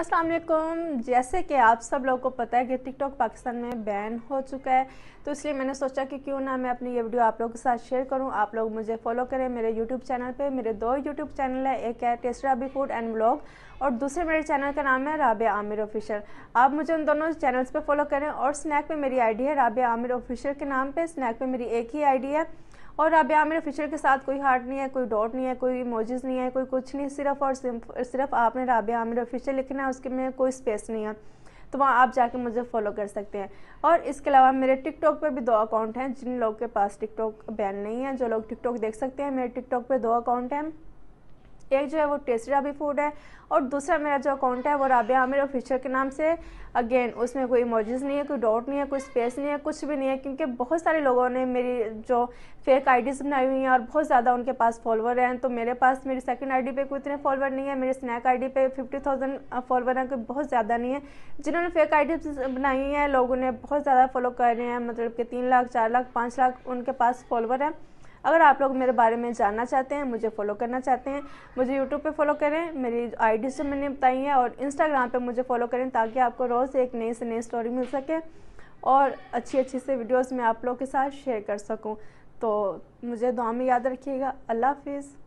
अस्सलाम वालेकुम जैसे कि आप सब लोगों को पता है कि टिकटॉक पाकिस्तान में बैन हो चुका है तो इसलिए मैंने सोचा कि क्यों ना मैं अपनी ये वीडियो आप लोगों के साथ शेयर करूं आप लोग मुझे फॉलो करें मेरे यूट्यूब चैनल पे मेरे दो यूट्यूब चैनल है एक है taste Rabi food and blog और दूसरे मेरे चैनल का नाम है राबे आमिर ऑफिशियल आप मुझे उन दोनों चैनल्स पर फॉलो करें और स्नैक पर मेरी आई है राबे आमिर ऑफिशियल के नाम पर स्नैक पर मेरी एक ही आई है और राबिया मेरे ऑफिशियल के साथ कोई हार्ट नहीं है कोई डॉट नहीं है कोई इमोजेस नहीं है कोई कुछ नहीं सिर्फ और सिर्फ आपने राबिया आमिर ऑफिशियल लिखना है उसके में कोई स्पेस नहीं है तो वहाँ आप जाके मुझे फॉलो कर सकते हैं और इसके अलावा मेरे टिकटॉक पर भी दो अकाउंट हैं जिन लोगों के पास टिकटॉक बैन नहीं है जो लोग टिकटॉक देख सकते हैं मेरे टिकटॉक पर दो अकाउंट हैं एक जो है वो टेस्ट राबी फूड है और दूसरा मेरा जो अकाउंट है वो राबिया आमिर ऑफिशियल के नाम से अगेन उसमें कोई इमोजेस नहीं है कोई डॉट नहीं है कोई स्पेस नहीं है कुछ भी नहीं है क्योंकि बहुत सारे लोगों ने मेरी जो फेक आईडीज़ बनाई हुई हैं और बहुत ज़्यादा उनके पास फॉलोअर हैं तो मेरे पास मेरी सेकंड आईडी पे कोई इतने फॉलोवर नहीं है मेरे स्नैक आईडी पे 50,000 फॉलोवर हैं कोई बहुत ज़्यादा नहीं है जिन्होंने फेक आई बनाई हैं लोगों ने बहुत ज़्यादा फॉलो कर रहे हैं मतलब कि तीन लाख चार लाख पाँच लाख उनके पास फॉलोवर हैं अगर आप लोग मेरे बारे में जानना चाहते हैं मुझे फॉलो करना चाहते हैं मुझे यूट्यूब पर फॉलो करें मेरी आई से मैंने बताई है और इंस्टाग्राम पर मुझे फॉलो करें ताकि आपको रोज़ एक नई से नई स्टोरी मिल सके और अच्छी अच्छी से वीडियोज़ मैं आप लोग के साथ शेयर कर सकूँ तो मुझे दुआ में याद रखिएगा अल्लाह हाफिज़